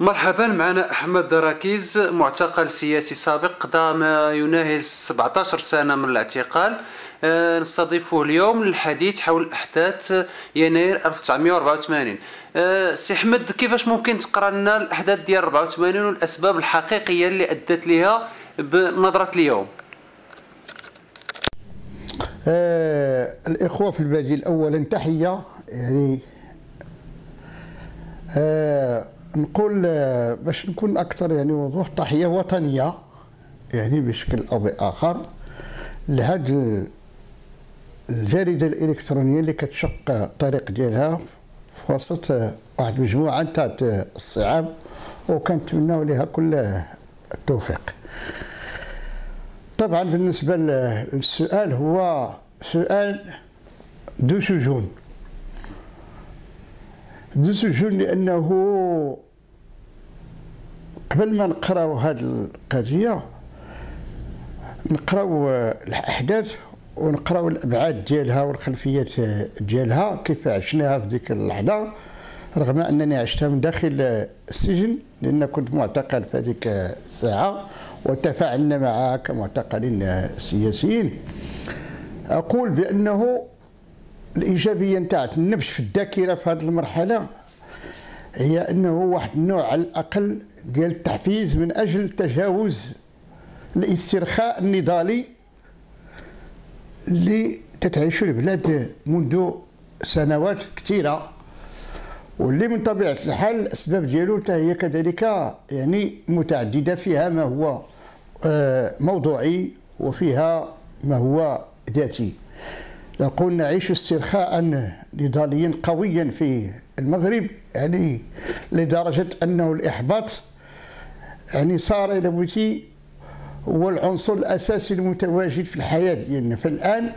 مرحبا معنا احمد دراكيز معتقل سياسي سابق قضى ما يناهز 17 سنه من الاعتقال آه، نستضيفه اليوم للحديث حول احداث يناير 1984 آه، سي احمد كيفاش ممكن تقرا لنا الاحداث ديال 84 والاسباب الحقيقيه اللي ادت لها بنظره اليوم آه الاخوه في البديل اولا تحيه يعني آه نقول آه، باش نكون اكثر يعني وضوح تحيه وطنيه يعني بشكل او باخر لهذا الجريده الالكترونيه اللي كتشق الطريق ديالها في وسط آه، واحد المجموعه تاع آه، الصعاب وكنتمناو لها كل التوفيق طبعا بالنسبه للسؤال هو سؤال ذو سجون ذو سجون لانه قبل ما نقراو هذه القضيه نقراو الاحداث ونقراو الابعاد ديالها والخلفيات ديالها كيف عشناها في ديك اللحظه رغم انني عشتها من داخل السجن لان كنت معتقل في هذيك الساعه وتفاعلنا معها كمعتقلين سياسيين اقول بانه الايجابيه نتاعت النبش في الذاكره في هذه المرحله هي انه واحد النوع على الاقل ديال التحفيز من اجل تجاوز الاسترخاء النضالي اللي تتعيش البلاد منذ سنوات كثيره واللي من طبيعه الحال الاسباب ديالو هي كذلك يعني متعدده فيها ما هو آه، موضوعي وفيها ما هو ذاتي نقول نعيش استرخاء نضاليا قويا في المغرب يعني لدرجه انه الاحباط يعني صار الى بوتي هو العنصر الاساسي المتواجد في الحياه ديالنا يعني فالان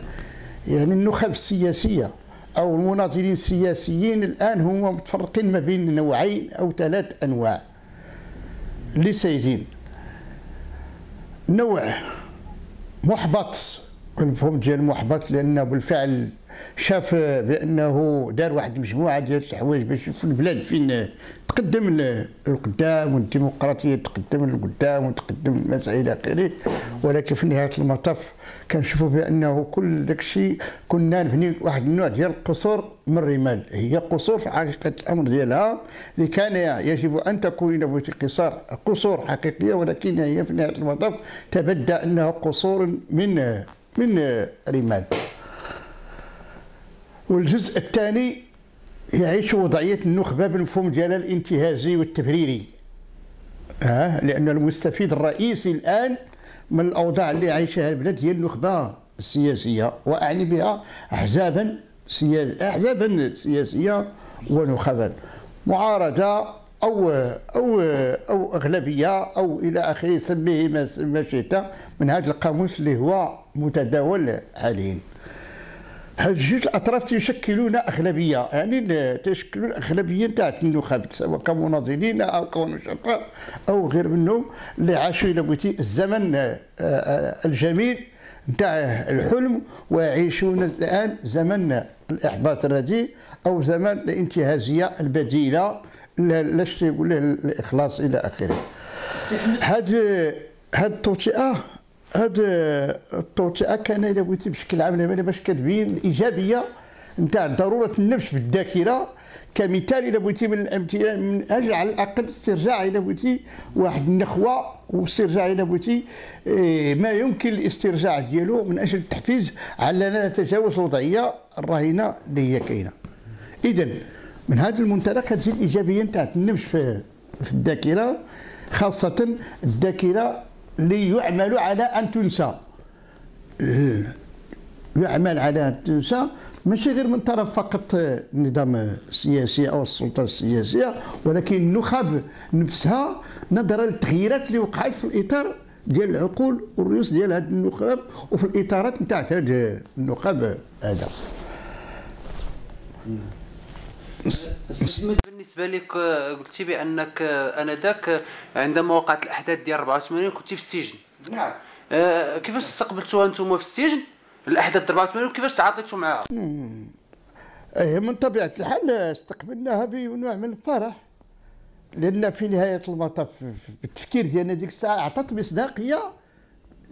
يعني النخب السياسيه او المناضلين السياسيين الان هما متفرقين ما بين نوعين او ثلاث انواع لسيدين نوع محبط المفهوم ديال محبط لانه بالفعل شاف بانه دار واحد المجموعه ديال الحوايج باش يشوف البلاد فين تقدم للقدام والديمقراطيه تقدم للقدام وتقدم المسائل الى اخره ولكن في نهايه المطاف كنشوفوا بانه كل داك الشيء كنا نبني واحد النوع ديال القصور من الرمال هي قصور في حقيقه الامر ديالها اللي كان يجب ان تكون في قصار قصور حقيقيه ولكن هي في نهايه المطاف تبدى انها قصور من من رمال والجزء الثاني يعيش وضعيه النخبه بالمفهوم ديالها الانتهازي والتبريري اه لان المستفيد الرئيسي الان من الاوضاع اللي عايشها البلاد هي النخبه السياسيه واعني بها احزابا سياسيه احزابا سياسيه ونخبا معارضه او او او اغلبيه او الى اخره سميه ما شئت من هذا القاموس اللي هو متداول حاليا هاد جوج الاطراف تيشكلون اغلبيه يعني تيشكلوا الاغلبيه نتاع النخبه سواء كمناضلين او كنشطاء او غير منهم اللي عاشوا الى بغيتي الزمن آه، آه، الجميل نتاع الحلم ويعيشون الان زمن الاحباط الرديء او زمن الانتهازيه البديله لاش تيقول له الاخلاص الى اخره هاد هاد التوطئه هاد التوطئه كان بغيتي بشكل عام العمليه باش كتبين الايجابيه نتاع ضروره النبش بالذاكره كمثال الى بغيتي من الامثله من اجل على الاقل استرجاع الى بغيتي واحد النخوه واسترجاع الى بغيتي إيه، ما يمكن الاسترجاع ديالو من اجل التحفيز على اننا نتجاوز الوضعيه الراهنه اللي هي كاينه اذا من هذا المنطلق كتجي الايجابيه نتاع النبش في الذاكره خاصه الذاكره ليعمل على ان تنسى إيه. يعمل على ان تنسى ماشي غير من طرف فقط النظام السياسي او السلطه السياسيه ولكن النخب نفسها نظرا للتغييرات اللي وقعت في الاطار ديال العقول والرؤوس ديال هذه النخب وفي الاطارات نتاع هذه النخب هذا بالنسبه لك آه، قلتي بانك آه، انذاك آه، عندما وقعت الاحداث ديال 84 كنتي في السجن نعم كيفاش استقبلتوها انتم في السجن الاحداث 84 وكيفاش تعاطيتوا معها اي من طبيعه الحال استقبلناها بنوع من الفرح لان في نهايه المطاف بالتفكير ديالنا ديك الساعه اعطت مصداقيه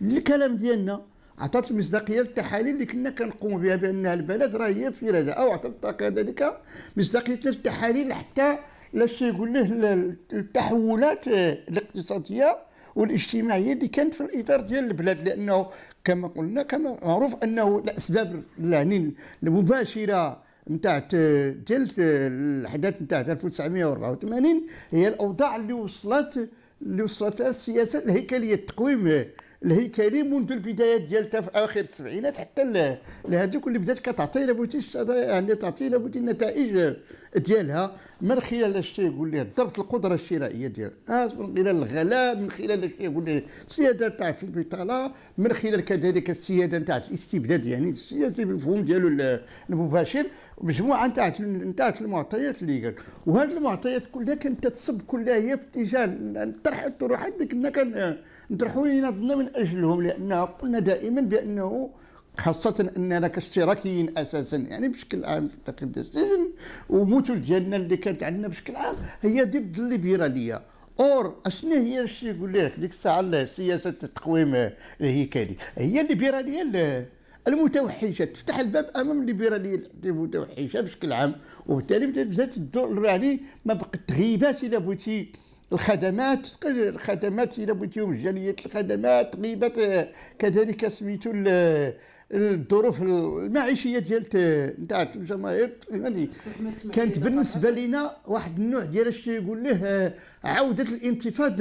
للكلام ديالنا عطات المصداقيه للتحاليل اللي كنا كنقوم بها بان البلد راه هي في رجاء او عطات كذلك مصداقيه للتحاليل حتى لا شي يقول له التحولات آه، الاقتصاديه والاجتماعيه اللي كانت في الاطار ديال البلاد لانه كما قلنا كما معروف انه الاسباب يعني المباشره نتاعت آه، ديال آه، الاحداث نتاعت 1984 هي الاوضاع اللي وصلت اللي وصلت السياسه الهيكليه التقويم الهيكلي منذ البدايات ديالتها في اخر السبعينات حتى لهذوك اللي بدات كتعطي لابوتي يعني تعطي لابوتي النتائج ديالها من خلال اش تيقول ليه ضبط القدره الشرائيه ديالها آه، من خلال الغلاء من خلال اش تيقول ليه السياده تاع البطاله من خلال كذلك السياده تاع الاستبداد يعني السياسي بالمفهوم ديالو المباشر مجموعه تاع تاع المعطيات اللي قال وهذه المعطيات كلها كانت تصب كلها هي في اتجاه طرح الطروحات اللي كنا آه، كنطرحوا من اجلهم لان قلنا دائما بانه خاصة أننا كاشتراكيين أساسا يعني بشكل عام في التقييم ديال السجن ومثل ديالنا اللي كانت عندنا بشكل عام هي ضد الليبرالية اور اشنو هي الشيء يقول لك ديك الساعه سياسه التقويم الهيكلي هي الليبراليه المتوحشه تفتح الباب امام الليبراليه المتوحشه بشكل عام وبالتالي بدات الدور يعني ما بقت تغيبات الى بوتي الخدمات الخدمات الى بوتي مجانيه الخدمات غيبات كذلك سميتو الظروف المعيشيه ديال نتاع الجماهير يعني كانت بالنسبه لنا واحد النوع ديال الشيء يقول له آه، عوده الانتفاض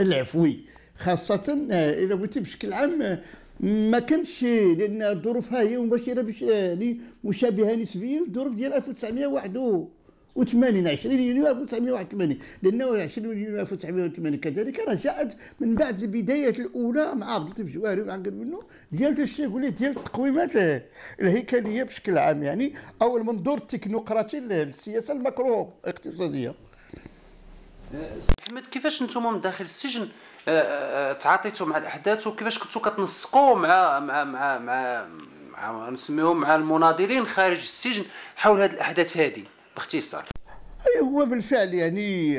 العفوي خاصه آه، اذا بغيتي بشكل عام آه، ما كانش لان ظروفها هي مباشره باش يعني مشابهه نسبيا للظروف ديال 1991 80 20 يونيو 1981 لانه 20 يونيو 1980 كذلك راه جاءت من بعد البدايات الاولى مع عبد اللطيف الجواري وعن غير منه ديال الشيخ ديال التقويمات الهيكليه بشكل عام يعني او المنظور التكنوقراطي للسياسه الماكرو الاقتصاديه سي احمد كيفاش نتوما من داخل السجن آه، آه، تعاطيتوا مع الاحداث وكيفاش كنتوا كتنسقوا مع مع مع مع, مع نسميهم مع المناضلين خارج السجن حول هذه الاحداث هذه باختصار اي هو بالفعل يعني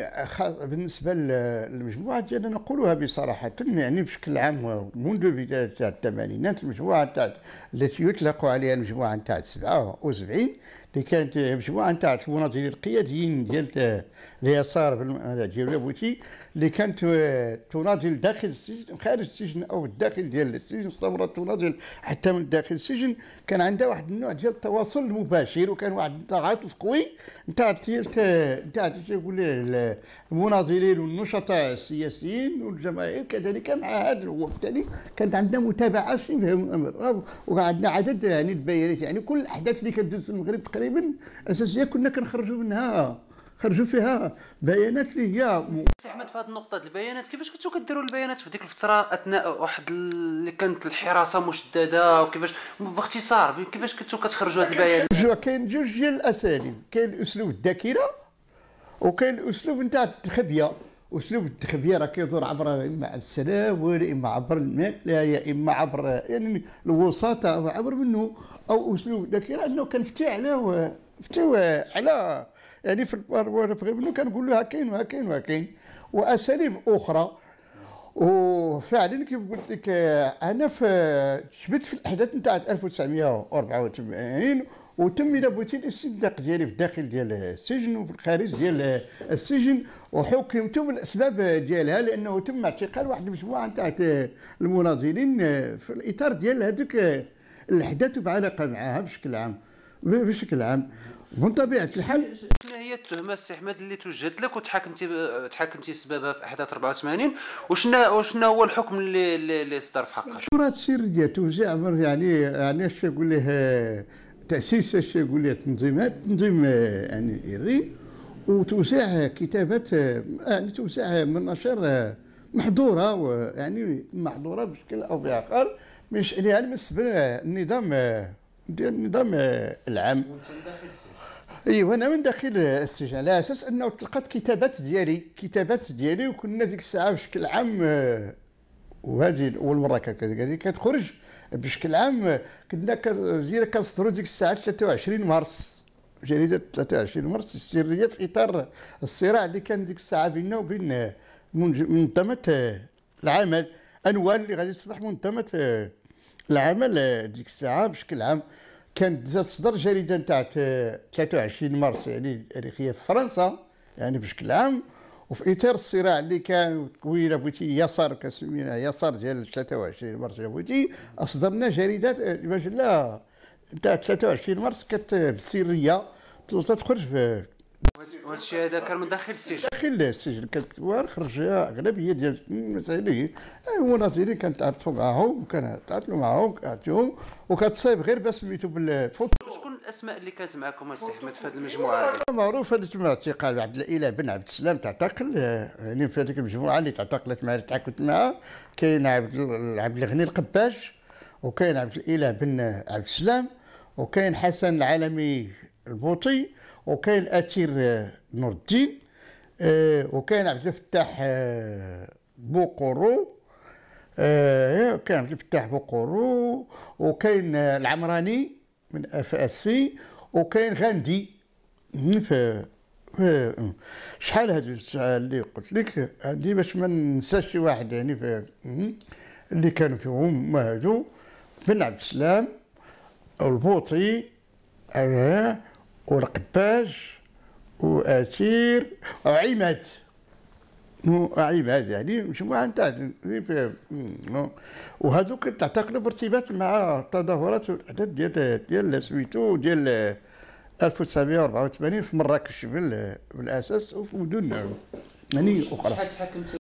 بالنسبه للمجموعه ديالنا نقولها بصراحه يعني بشكل عام منذ بدايه الثمانينات المجموعه التي يطلق عليها المجموعه تاع 77 اللي كانت مجموعه نتاع المناضلين القياديين ديال اليسار ديال بوتي اللي كانت تناضل داخل السجن خارج السجن او الداخل ديال السجن الثوره تناضل حتى من داخل السجن كان عندها واحد النوع ديال التواصل المباشر وكان واحد التعاطف قوي نتاع نتاع تقول المناضلين والنشطاء السياسيين والجماهير كذلك مع هذا وبالتالي كانت عندنا متابعه وعندنا عدد يعني البيانات يعني كل الاحداث اللي كدوز في المغرب تقريبا اساسيه كنا كنخرجوا منها خرجوا فيها بيانات اللي هي سي احمد في هذه النقطه البيانات كيفاش كنتو كديروا البيانات في ديك الفتره اثناء واحد اللي كانت الحراسه مشدده وكيفاش باختصار كيفاش كنتو كتخرجوا هذه البيانات كاين جوج ديال الاساليب كاين اسلوب الذاكره وكاين الاسلوب نتاع الخبيه اسلوب التخبيه راه كيدور عبر اما السلام اما عبر الماكله يا اما عبر يعني الوساطه او عبر منه او اسلوب لكن انه كان فتي على فتوا على يعني في البار منه كنقول له ها كاين كاين وهكاين كاين واساليب اخرى وفعلا كيف قلت لك انا في شبت في الاحداث نتاع 1984 وتم الى بغيتي ديالي في الداخل ديال السجن وفي الخارج ديال السجن وحكمت بالاسباب ديالها لانه تم اعتقال واحد المجموعه نتاع المناضلين في الاطار ديال هذوك الاحداث بعلاقه معها بشكل عام بشكل عام من طبيعه الحال شنو هي التهمه السي احمد اللي توجهت لك وتحاكمتي تحاكمتي سببها في احداث 84 وشنو وشنو هو الحكم اللي اللي صدر في حقك؟ التراث السري ديالته زعما يعني يعني اش يقول لها تاسيس اش يقول لها تنظيمات تنظيم يعني الايري وتوزيع كتابات يعني توزيع مناشر آه، محظوره يعني محظوره بشكل او باخر مش يعني من النظام آه، ديال النظام آه، العام ايوا انا من داخل السجن على اساس انه تلقات كتابات ديالي كتابات ديالي وكنا ديك الساعه بشكل عام آه، وهذه اول مره كتخرج بشكل عام آه، كنا الجريده كنصدروا ديك الساعه 23 مارس جريده 23 مارس السريه في اطار الصراع اللي كان ديك الساعه بيننا وبين منظمه العمل انوال اللي غادي تصبح منظمه العمل ديك الساعه بشكل عام كانت تصدر جريده نتاع 23 مارس يعني التاريخيه في فرنسا يعني بشكل عام وفي اطار الصراع اللي كان تكوينه بوتي يسار كسمينا يسار ديال 23 مارس بوتي اصدرنا جريدات مجله نتاع 23 مارس كانت بالسريه تخرج في وهادشي هذا كان من داخل السجن داخل السجن السجن كتوار خرجها اغلبيه ديال المسائلين المناضلين كنتعاطفوا معاهم كنتعاطفوا معاهم كنعطيهم وكتصايب غير بس سميتو بالفوت شكون الاسماء اللي كانت معكم السي احمد في هذه المجموعه هذه آه، معروف هذه تما اعتقال عبد الاله بن عبد السلام تعتقل آه، يعني في هذيك المجموعه اللي تعتقلت معها اللي تعاقدت معها كاين عبد عبد الغني القباش وكاين عبد الاله بن عبد السلام وكاين حسن العالمي البوطي وكاين اثير آه، نور الدين آه، وكاين عبد الفتاح آه، بوقورو كاين عبد الفتاح بوقورو وكاين العمراني من اف اس في وكاين غاندي في شحال هاد الساعه اللي قلت لك عندي باش ما ننساش شي واحد يعني في اللي كانوا فيهم هادو بن عبد السلام البوطي والقباج وأثير وعماد عماد يعني مجموعة نتاع وهذوك تعتقد بارتباط مع التظاهرات الاعداد ديال ديال سميتو ديال 1984 في مراكش بالاساس وفي مدن يعني اخرى